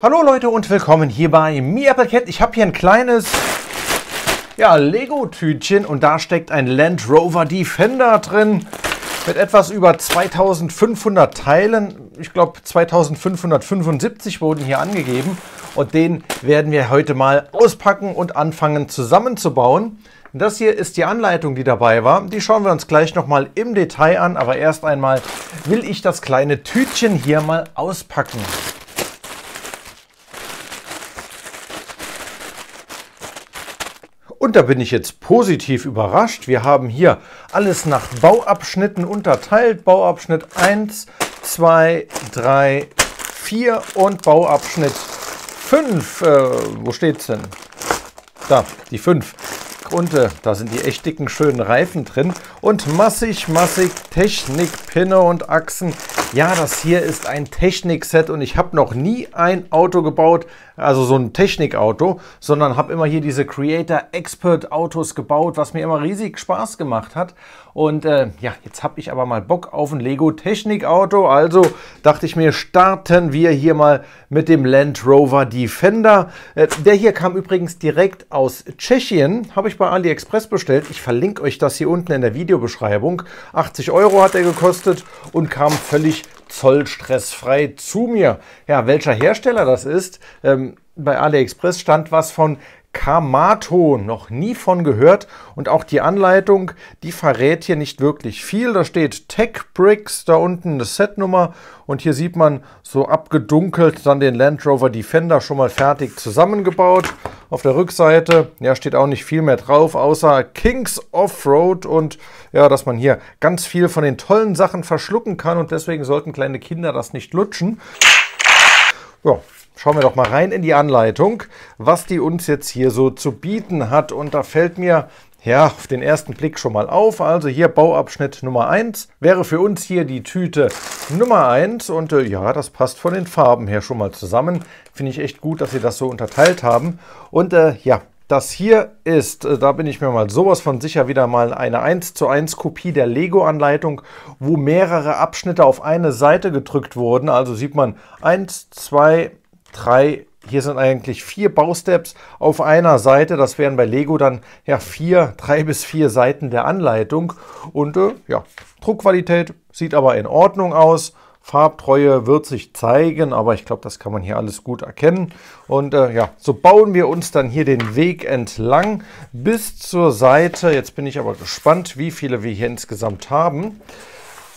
Hallo Leute und willkommen hier bei Mi Apple Cat. Ich habe hier ein kleines ja, Lego-Tütchen und da steckt ein Land Rover Defender drin mit etwas über 2500 Teilen. Ich glaube 2575 wurden hier angegeben und den werden wir heute mal auspacken und anfangen zusammenzubauen. Das hier ist die Anleitung, die dabei war. Die schauen wir uns gleich nochmal im Detail an, aber erst einmal will ich das kleine Tütchen hier mal auspacken. Und da bin ich jetzt positiv überrascht. Wir haben hier alles nach Bauabschnitten unterteilt. Bauabschnitt 1, 2, 3, 4 und Bauabschnitt 5. Äh, wo steht's denn? Da, die 5. Grunde, äh, da sind die echt dicken, schönen Reifen drin. Und massig, massig Technik, Pinne und Achsen ja, das hier ist ein Technikset und ich habe noch nie ein Auto gebaut, also so ein Technikauto, sondern habe immer hier diese Creator Expert Autos gebaut, was mir immer riesig Spaß gemacht hat. Und äh, ja, jetzt habe ich aber mal Bock auf ein Lego technik auto Also dachte ich mir, starten wir hier mal mit dem Land Rover Defender. Äh, der hier kam übrigens direkt aus Tschechien. Habe ich bei AliExpress bestellt. Ich verlinke euch das hier unten in der Videobeschreibung. 80 Euro hat er gekostet und kam völlig zollstressfrei zu mir. Ja, welcher Hersteller das ist, ähm, bei AliExpress stand was von Kamato noch nie von gehört und auch die Anleitung, die verrät hier nicht wirklich viel. Da steht Tech Bricks, da unten eine Setnummer und hier sieht man so abgedunkelt dann den Land Rover Defender schon mal fertig zusammengebaut. Auf der Rückseite ja, steht auch nicht viel mehr drauf, außer Kings Offroad und ja, dass man hier ganz viel von den tollen Sachen verschlucken kann und deswegen sollten kleine Kinder das nicht lutschen. Ja, Schauen wir doch mal rein in die Anleitung, was die uns jetzt hier so zu bieten hat. Und da fällt mir ja, auf den ersten Blick schon mal auf. Also hier Bauabschnitt Nummer 1 wäre für uns hier die Tüte Nummer 1 und äh, ja, das passt von den Farben her schon mal zusammen. Finde ich echt gut, dass sie das so unterteilt haben. Und äh, ja, das hier ist, äh, da bin ich mir mal sowas von sicher, wieder mal eine 1 zu 1 Kopie der Lego-Anleitung, wo mehrere Abschnitte auf eine Seite gedrückt wurden. Also sieht man 1, 2, drei, hier sind eigentlich vier Bausteps auf einer Seite. Das wären bei Lego dann ja vier, drei bis vier Seiten der Anleitung. Und äh, ja, Druckqualität sieht aber in Ordnung aus. Farbtreue wird sich zeigen, aber ich glaube, das kann man hier alles gut erkennen. Und äh, ja, so bauen wir uns dann hier den Weg entlang bis zur Seite. Jetzt bin ich aber gespannt, wie viele wir hier insgesamt haben.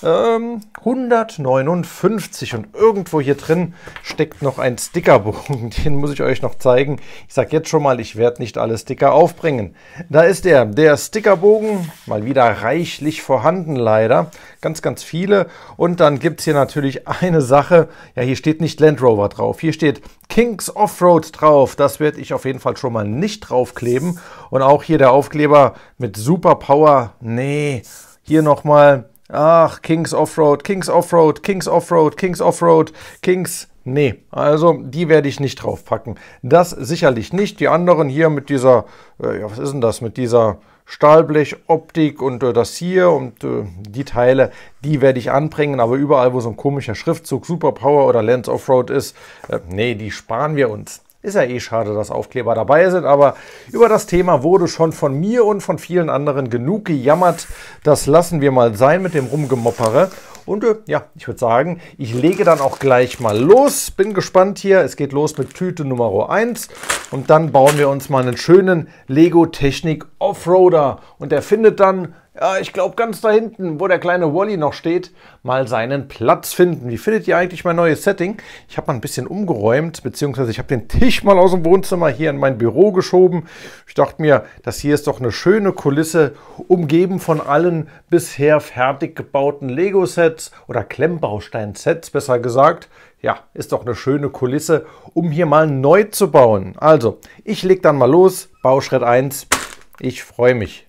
159 ähm, und irgendwo hier drin steckt noch ein Stickerbogen, den muss ich euch noch zeigen. Ich sage jetzt schon mal, ich werde nicht alle Sticker aufbringen. Da ist er, der Stickerbogen, mal wieder reichlich vorhanden leider, ganz, ganz viele. Und dann gibt es hier natürlich eine Sache, ja hier steht nicht Land Rover drauf, hier steht Kings Offroad drauf, das werde ich auf jeden Fall schon mal nicht draufkleben. Und auch hier der Aufkleber mit Super Power, nee, hier nochmal Ach, Kings Offroad, Kings Offroad, Kings Offroad, Kings Offroad, Kings. Nee, also die werde ich nicht draufpacken. Das sicherlich nicht. Die anderen hier mit dieser, äh, was ist denn das, mit dieser Stahlblechoptik und äh, das hier und äh, die Teile, die werde ich anbringen. Aber überall, wo so ein komischer Schriftzug Superpower oder Lens Offroad ist, äh, nee, die sparen wir uns. Ist ja eh schade, dass Aufkleber dabei sind, aber über das Thema wurde schon von mir und von vielen anderen genug gejammert. Das lassen wir mal sein mit dem Rumgemoppere. Und äh, ja, ich würde sagen, ich lege dann auch gleich mal los. Bin gespannt hier. Es geht los mit Tüte Nummer 1. Und dann bauen wir uns mal einen schönen Lego Technik Offroader. Und er findet dann ich glaube ganz da hinten, wo der kleine Wally noch steht, mal seinen Platz finden. Wie findet ihr eigentlich mein neues Setting? Ich habe mal ein bisschen umgeräumt, beziehungsweise ich habe den Tisch mal aus dem Wohnzimmer hier in mein Büro geschoben. Ich dachte mir, das hier ist doch eine schöne Kulisse, umgeben von allen bisher fertig gebauten Lego-Sets oder Klemmbaustein-Sets, besser gesagt ja, ist doch eine schöne Kulisse, um hier mal neu zu bauen. Also, ich lege dann mal los, Bauschritt 1. Ich freue mich.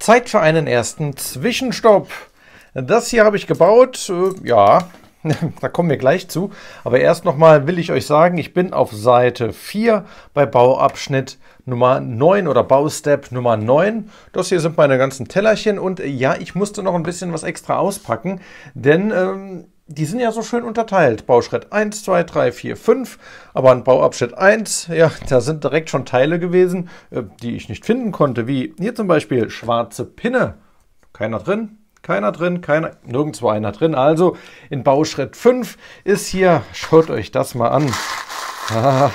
Zeit für einen ersten Zwischenstopp. Das hier habe ich gebaut. Äh, ja, da kommen wir gleich zu. Aber erst nochmal will ich euch sagen, ich bin auf Seite 4 bei Bauabschnitt Nummer 9 oder Baustep Nummer 9. Das hier sind meine ganzen Tellerchen und ja, ich musste noch ein bisschen was extra auspacken, denn ähm, die sind ja so schön unterteilt. Bauschritt 1, 2, 3, 4, 5. Aber an Bauabschnitt 1, ja, da sind direkt schon Teile gewesen, äh, die ich nicht finden konnte. Wie hier zum Beispiel schwarze Pinne. Keiner drin, keiner drin, keiner, nirgendwo einer drin. Also in Bauschritt 5 ist hier, schaut euch das mal an. Ah,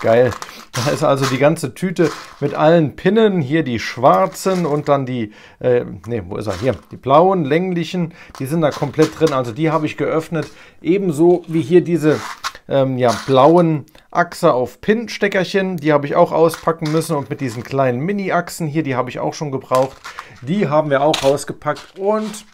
geil. Da ist also die ganze Tüte mit allen Pinnen, hier die schwarzen und dann die, äh, ne, wo ist er? Hier, die blauen, länglichen, die sind da komplett drin. Also die habe ich geöffnet, ebenso wie hier diese ähm, ja, blauen Achse auf Pin-Steckerchen. Die habe ich auch auspacken müssen und mit diesen kleinen Mini-Achsen hier, die habe ich auch schon gebraucht. Die haben wir auch rausgepackt und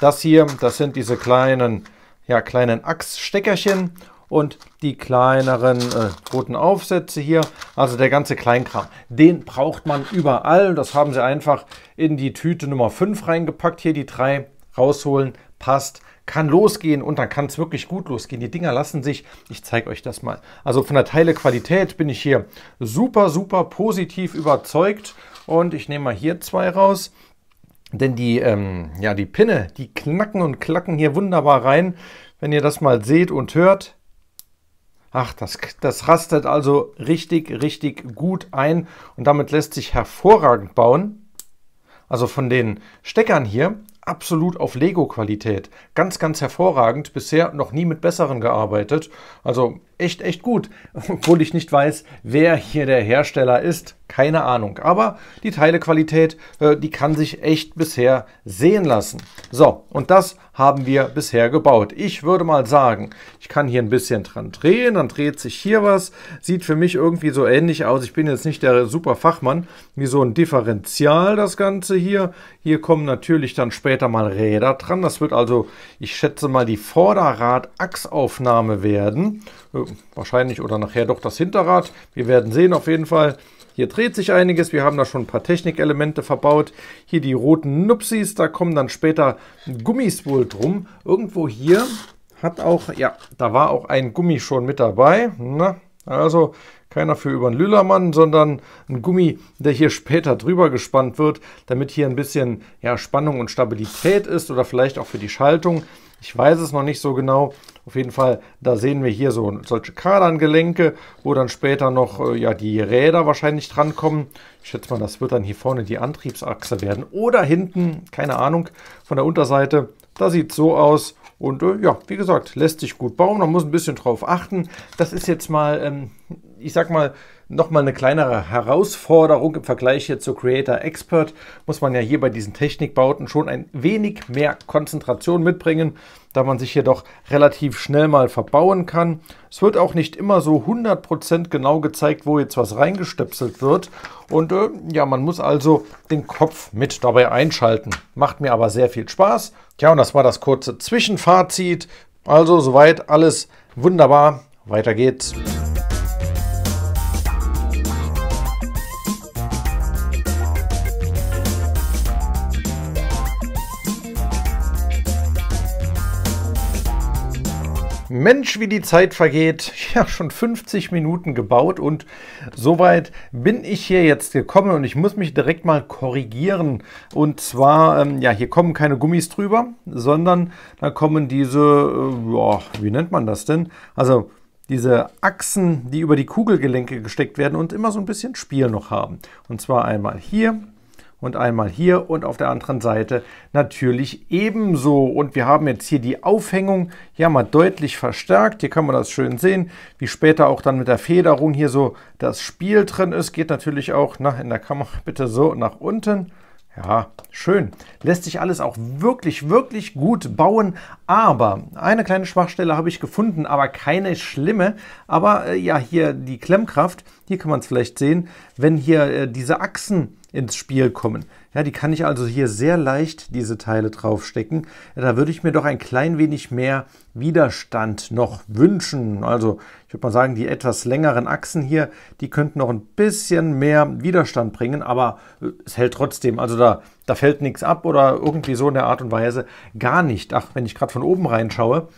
das hier, das sind diese kleinen, ja, kleinen Achssteckerchen und die kleineren äh, roten Aufsätze hier, also der ganze Kleinkram. Den braucht man überall. Das haben sie einfach in die Tüte Nummer 5 reingepackt. Hier die drei rausholen, passt, kann losgehen und dann kann es wirklich gut losgehen. Die Dinger lassen sich, ich zeige euch das mal. Also von der Teilequalität bin ich hier super, super positiv überzeugt. Und ich nehme mal hier zwei raus. Denn die, ähm, ja, die Pinne, die knacken und klacken hier wunderbar rein. Wenn ihr das mal seht und hört, Ach, das, das rastet also richtig, richtig gut ein und damit lässt sich hervorragend bauen. Also von den Steckern hier absolut auf Lego-Qualität. Ganz, ganz hervorragend. Bisher noch nie mit besseren gearbeitet. Also echt, echt gut. Obwohl ich nicht weiß, wer hier der Hersteller ist. Keine Ahnung. Aber die Teilequalität, äh, die kann sich echt bisher sehen lassen. So, und das haben wir bisher gebaut. Ich würde mal sagen, ich kann hier ein bisschen dran drehen, dann dreht sich hier was. Sieht für mich irgendwie so ähnlich aus. Ich bin jetzt nicht der super Fachmann, wie so ein Differential das Ganze hier. Hier kommen natürlich dann später mal Räder dran. Das wird also, ich schätze mal, die Vorderradachsaufnahme werden. Äh, wahrscheinlich oder nachher doch das Hinterrad. Wir werden sehen auf jeden Fall. Hier dreht sich einiges. Wir haben da schon ein paar Technikelemente verbaut. Hier die roten Nupsis. Da kommen dann später Gummis wohl drum. Irgendwo hier hat auch, ja, da war auch ein Gummi schon mit dabei. Na, ne? also keiner für über den Lüllermann, sondern ein Gummi, der hier später drüber gespannt wird, damit hier ein bisschen ja, Spannung und Stabilität ist oder vielleicht auch für die Schaltung. Ich weiß es noch nicht so genau. Auf jeden Fall, da sehen wir hier so solche Kaderngelenke, wo dann später noch äh, ja, die Räder wahrscheinlich drankommen. Ich schätze mal, das wird dann hier vorne die Antriebsachse werden. Oder hinten, keine Ahnung, von der Unterseite. Da sieht es so aus. Und äh, ja, wie gesagt, lässt sich gut bauen. Man muss ein bisschen drauf achten. Das ist jetzt mal, ähm, ich sag mal, Nochmal eine kleinere Herausforderung im Vergleich hier zu Creator Expert muss man ja hier bei diesen Technikbauten schon ein wenig mehr Konzentration mitbringen, da man sich hier doch relativ schnell mal verbauen kann. Es wird auch nicht immer so 100% genau gezeigt, wo jetzt was reingestöpselt wird und äh, ja, man muss also den Kopf mit dabei einschalten. Macht mir aber sehr viel Spaß. Ja, und das war das kurze Zwischenfazit. Also soweit alles wunderbar. Weiter geht's. Mensch, wie die Zeit vergeht. Ich habe schon 50 Minuten gebaut und soweit bin ich hier jetzt gekommen und ich muss mich direkt mal korrigieren. Und zwar, ähm, ja, hier kommen keine Gummis drüber, sondern da kommen diese, äh, boah, wie nennt man das denn? Also diese Achsen, die über die Kugelgelenke gesteckt werden und immer so ein bisschen Spiel noch haben. Und zwar einmal hier und einmal hier und auf der anderen Seite natürlich ebenso. Und wir haben jetzt hier die Aufhängung ja mal deutlich verstärkt. Hier kann man das schön sehen, wie später auch dann mit der Federung hier so das Spiel drin ist. Geht natürlich auch na, in der Kamera bitte so nach unten. Ja, schön. Lässt sich alles auch wirklich, wirklich gut bauen. Aber eine kleine Schwachstelle habe ich gefunden, aber keine schlimme. Aber äh, ja, hier die Klemmkraft, hier kann man es vielleicht sehen, wenn hier äh, diese Achsen ins Spiel kommen. Ja, die kann ich also hier sehr leicht diese Teile draufstecken. Ja, da würde ich mir doch ein klein wenig mehr Widerstand noch wünschen. Also ich würde mal sagen, die etwas längeren Achsen hier, die könnten noch ein bisschen mehr Widerstand bringen, aber äh, es hält trotzdem. Also da, da fällt nichts ab oder irgendwie so in der Art und Weise gar nicht. Ach, wenn ich gerade von oben reinschaue,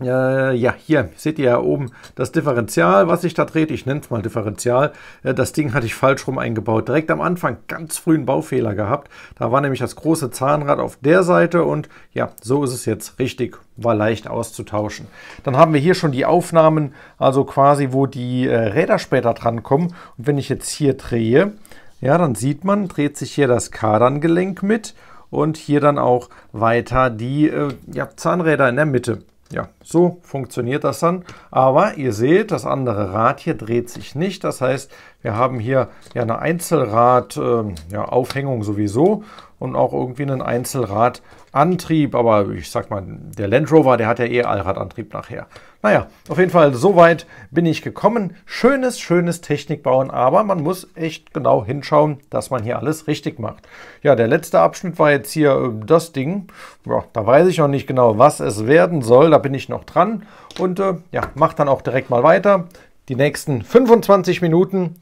äh, ja, hier seht ihr ja oben das Differential, was ich da drehe. Ich nenne es mal Differential. Äh, das Ding hatte ich falsch rum eingebaut. Direkt am Anfang ganz frühen Baufehler gehabt. Da war nämlich das große Zahnrad auf der Seite und ja, so ist es jetzt richtig. War leicht auszutauschen. Dann haben wir hier schon die Aufnahmen, also quasi, wo die äh, Räder später dran kommen. Und wenn ich jetzt hier drehe, ja, dann sieht man, dreht sich hier das Kaderngelenk mit und hier dann auch weiter die äh, ja, Zahnräder in der Mitte ja, so funktioniert das dann. Aber ihr seht, das andere Rad hier dreht sich nicht. Das heißt, wir haben hier ja eine Einzelrad-Aufhängung äh, ja, sowieso und auch irgendwie einen Einzelrad Antrieb, aber ich sag mal, der Land Rover, der hat ja eh Allradantrieb nachher. Naja, auf jeden Fall, soweit bin ich gekommen. Schönes, schönes Technikbauen, aber man muss echt genau hinschauen, dass man hier alles richtig macht. Ja, der letzte Abschnitt war jetzt hier ähm, das Ding. Ja, da weiß ich noch nicht genau, was es werden soll. Da bin ich noch dran und äh, ja, mach dann auch direkt mal weiter. Die nächsten 25 Minuten.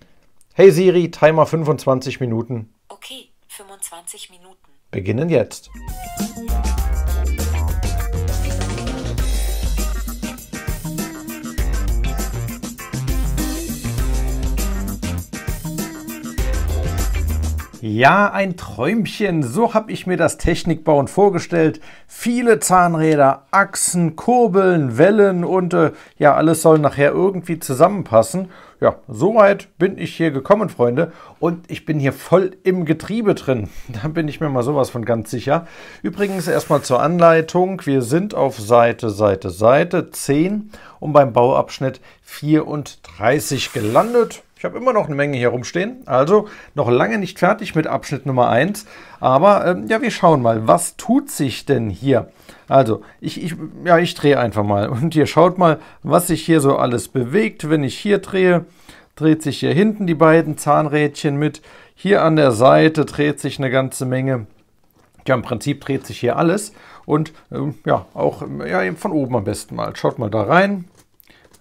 Hey Siri, Timer 25 Minuten. Okay, 25 Minuten. Beginnen jetzt. Ja, ein Träumchen. So habe ich mir das Technikbauen vorgestellt. Viele Zahnräder, Achsen, Kurbeln, Wellen und äh, ja, alles soll nachher irgendwie zusammenpassen. Ja, soweit bin ich hier gekommen, Freunde. Und ich bin hier voll im Getriebe drin. Da bin ich mir mal sowas von ganz sicher. Übrigens erstmal zur Anleitung. Wir sind auf Seite, Seite, Seite 10 und beim Bauabschnitt 34 gelandet. Ich habe immer noch eine Menge hier rumstehen, also noch lange nicht fertig mit Abschnitt Nummer 1. Aber ähm, ja, wir schauen mal, was tut sich denn hier? Also, ich, ich ja, ich drehe einfach mal und ihr schaut mal, was sich hier so alles bewegt. Wenn ich hier drehe, dreht sich hier hinten die beiden Zahnrädchen mit. Hier an der Seite dreht sich eine ganze Menge. Ja, im Prinzip dreht sich hier alles und ähm, ja, auch ja, eben von oben am besten mal. Schaut mal da rein,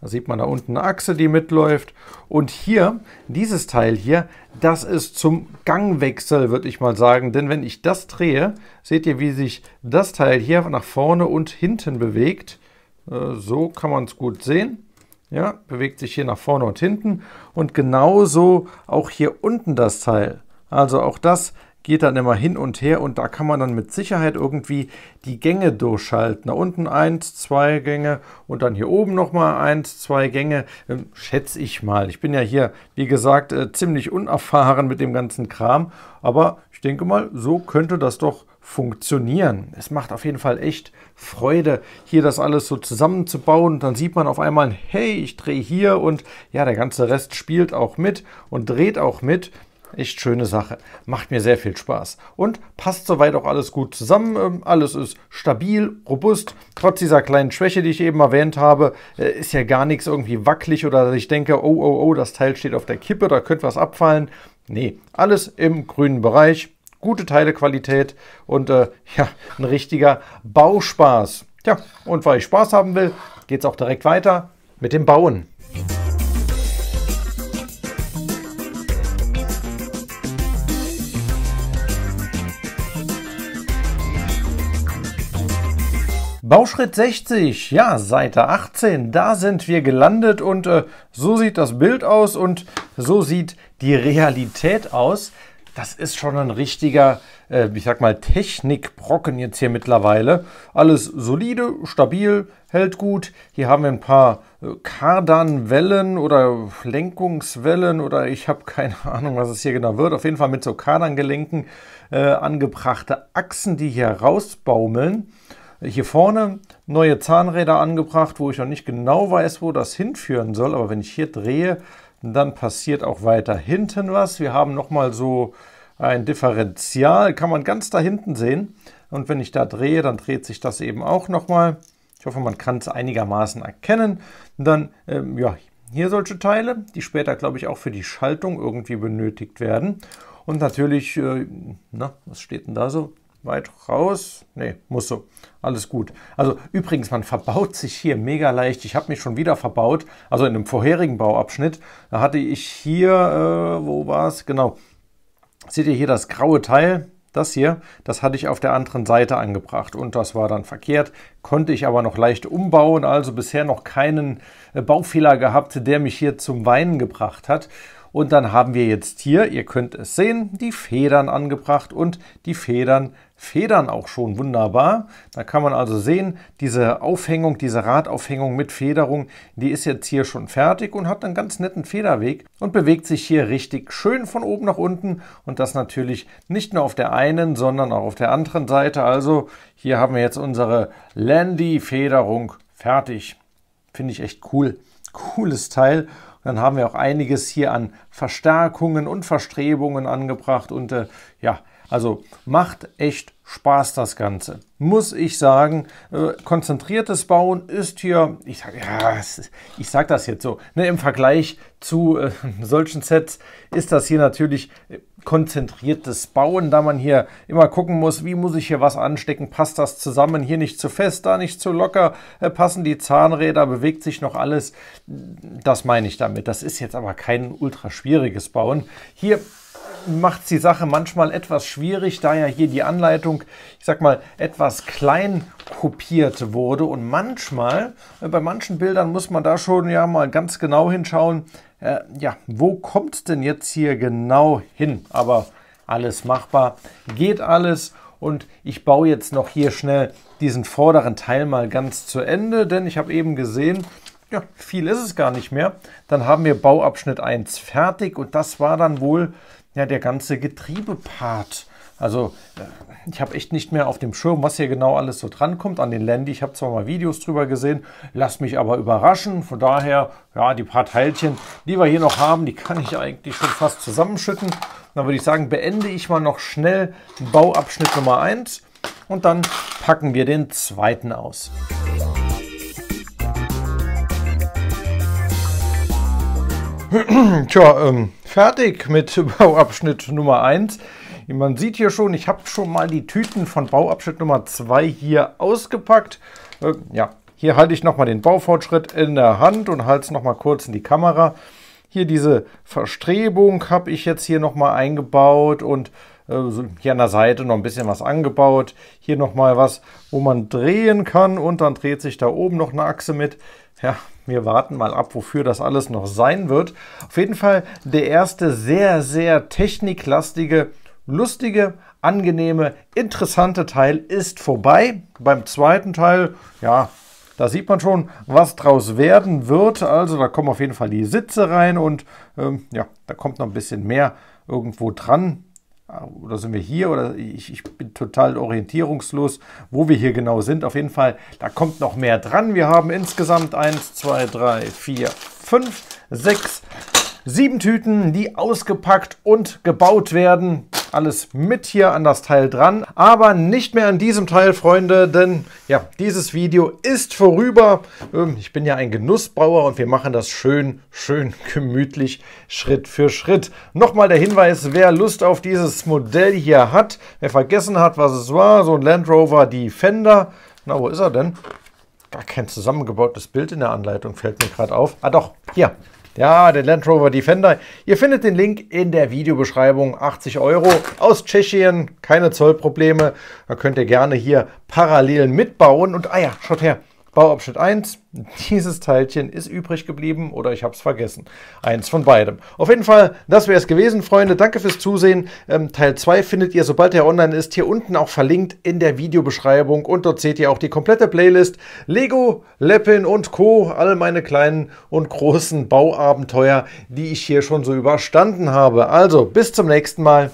da sieht man da unten eine Achse, die mitläuft. Und hier, dieses Teil hier, das ist zum Gangwechsel, würde ich mal sagen. Denn wenn ich das drehe, seht ihr, wie sich das Teil hier nach vorne und hinten bewegt. Äh, so kann man es gut sehen. Ja, bewegt sich hier nach vorne und hinten. Und genauso auch hier unten das Teil. Also auch das geht dann immer hin und her und da kann man dann mit Sicherheit irgendwie die Gänge durchschalten. Da unten eins, zwei Gänge und dann hier oben nochmal eins, zwei Gänge, ähm, schätze ich mal. Ich bin ja hier, wie gesagt, äh, ziemlich unerfahren mit dem ganzen Kram, aber ich denke mal, so könnte das doch funktionieren. Es macht auf jeden Fall echt Freude, hier das alles so zusammenzubauen. Und dann sieht man auf einmal, hey, ich drehe hier und ja, der ganze Rest spielt auch mit und dreht auch mit echt schöne Sache. Macht mir sehr viel Spaß. Und passt soweit auch alles gut zusammen. Ähm, alles ist stabil, robust. Trotz dieser kleinen Schwäche, die ich eben erwähnt habe, äh, ist ja gar nichts irgendwie wackelig oder dass ich denke, oh, oh, oh, das Teil steht auf der Kippe, da könnte was abfallen. Nee, alles im grünen Bereich. Gute Teilequalität und äh, ja, ein richtiger Bauspaß. Ja, und weil ich Spaß haben will, geht es auch direkt weiter mit dem Bauen. Bauschritt 60, ja, Seite 18, da sind wir gelandet und äh, so sieht das Bild aus und so sieht die Realität aus. Das ist schon ein richtiger, äh, ich sag mal, Technikbrocken jetzt hier mittlerweile. Alles solide, stabil, hält gut. Hier haben wir ein paar äh, Kardanwellen oder Lenkungswellen oder ich habe keine Ahnung, was es hier genau wird. Auf jeden Fall mit so Kardangelenken äh, angebrachte Achsen, die hier rausbaumeln hier vorne neue Zahnräder angebracht, wo ich noch nicht genau weiß, wo das hinführen soll. Aber wenn ich hier drehe, dann passiert auch weiter hinten was. Wir haben nochmal so ein Differential, kann man ganz da hinten sehen. Und wenn ich da drehe, dann dreht sich das eben auch nochmal. Ich hoffe, man kann es einigermaßen erkennen. Und dann, ähm, ja, hier solche Teile, die später, glaube ich, auch für die Schaltung irgendwie benötigt werden. Und natürlich, äh, na, was steht denn da so? weit raus. Nee, muss so. Alles gut. Also übrigens, man verbaut sich hier mega leicht. Ich habe mich schon wieder verbaut. Also in einem vorherigen Bauabschnitt. Da hatte ich hier, äh, wo war es? Genau. Seht ihr hier das graue Teil? Das hier, das hatte ich auf der anderen Seite angebracht und das war dann verkehrt, konnte ich aber noch leicht umbauen, also bisher noch keinen äh, Baufehler gehabt, der mich hier zum Weinen gebracht hat. Und dann haben wir jetzt hier, ihr könnt es sehen, die Federn angebracht und die Federn federn auch schon wunderbar. Da kann man also sehen, diese Aufhängung, diese Radaufhängung mit Federung, die ist jetzt hier schon fertig und hat einen ganz netten Federweg und bewegt sich hier richtig schön von oben nach unten und das natürlich nicht nur auf der einen, sondern auch auf der anderen Seite. Also hier haben wir jetzt unsere Landy-Federung fertig. Finde ich echt cool. Cooles Teil. Dann haben wir auch einiges hier an Verstärkungen und Verstrebungen angebracht und äh, ja, also macht echt Spaß das Ganze. Muss ich sagen, äh, konzentriertes Bauen ist hier, ich sage ja, ich sag das jetzt so, ne, im Vergleich zu äh, solchen Sets ist das hier natürlich äh, konzentriertes Bauen, da man hier immer gucken muss, wie muss ich hier was anstecken, passt das zusammen, hier nicht zu fest, da nicht zu locker, äh, passen die Zahnräder, bewegt sich noch alles. Das meine ich damit. Das ist jetzt aber kein ultra schwieriges Bauen. Hier macht es die Sache manchmal etwas schwierig, da ja hier die Anleitung, ich sag mal, etwas klein kopiert wurde. Und manchmal, äh, bei manchen Bildern muss man da schon ja mal ganz genau hinschauen, äh, ja, wo kommt es denn jetzt hier genau hin? Aber alles machbar, geht alles. Und ich baue jetzt noch hier schnell diesen vorderen Teil mal ganz zu Ende, denn ich habe eben gesehen, ja, viel ist es gar nicht mehr. Dann haben wir Bauabschnitt 1 fertig und das war dann wohl ja, der ganze Getriebepart. Also äh, ich habe echt nicht mehr auf dem Schirm, was hier genau alles so drankommt an den Landy. Ich habe zwar mal Videos drüber gesehen, lass mich aber überraschen. Von daher, ja, die paar Teilchen, die wir hier noch haben, die kann ich eigentlich schon fast zusammenschütten. Dann würde ich sagen, beende ich mal noch schnell Bauabschnitt Nummer 1 und dann packen wir den zweiten aus. Tja, ähm, fertig mit Bauabschnitt Nummer 1. Man sieht hier schon, ich habe schon mal die Tüten von Bauabschnitt Nummer 2 hier ausgepackt. Äh, ja, hier halte ich nochmal den Baufortschritt in der Hand und halte es nochmal kurz in die Kamera. Hier diese Verstrebung habe ich jetzt hier nochmal eingebaut und äh, hier an der Seite noch ein bisschen was angebaut. Hier nochmal was, wo man drehen kann und dann dreht sich da oben noch eine Achse mit. Ja, wir warten mal ab, wofür das alles noch sein wird. Auf jeden Fall der erste sehr, sehr techniklastige, lustige, angenehme, interessante Teil ist vorbei. Beim zweiten Teil, ja, da sieht man schon, was draus werden wird. Also da kommen auf jeden Fall die Sitze rein und ähm, ja, da kommt noch ein bisschen mehr irgendwo dran oder sind wir hier oder ich, ich, bin total orientierungslos, wo wir hier genau sind. Auf jeden Fall, da kommt noch mehr dran. Wir haben insgesamt 1, 2, 3, 4, 5, 6, Sieben Tüten, die ausgepackt und gebaut werden. Alles mit hier an das Teil dran. Aber nicht mehr an diesem Teil, Freunde, denn ja, dieses Video ist vorüber. Ähm, ich bin ja ein Genussbauer und wir machen das schön, schön gemütlich, Schritt für Schritt. Nochmal der Hinweis, wer Lust auf dieses Modell hier hat, wer vergessen hat, was es war, so ein Land Rover Defender. Na, wo ist er denn? Gar kein zusammengebautes Bild in der Anleitung, fällt mir gerade auf. Ah doch, hier, ja, der Land Rover Defender. Ihr findet den Link in der Videobeschreibung. 80 Euro aus Tschechien, keine Zollprobleme. Da könnt ihr gerne hier parallel mitbauen. Und ah ja, schaut her, Bauabschnitt 1, dieses Teilchen ist übrig geblieben oder ich habe es vergessen. Eins von beidem. Auf jeden Fall, das wäre es gewesen, Freunde. Danke fürs Zusehen. Ähm, Teil 2 findet ihr, sobald er online ist, hier unten auch verlinkt in der Videobeschreibung. Und dort seht ihr auch die komplette Playlist. Lego, Leppin und Co. All meine kleinen und großen Bauabenteuer, die ich hier schon so überstanden habe. Also, bis zum nächsten Mal.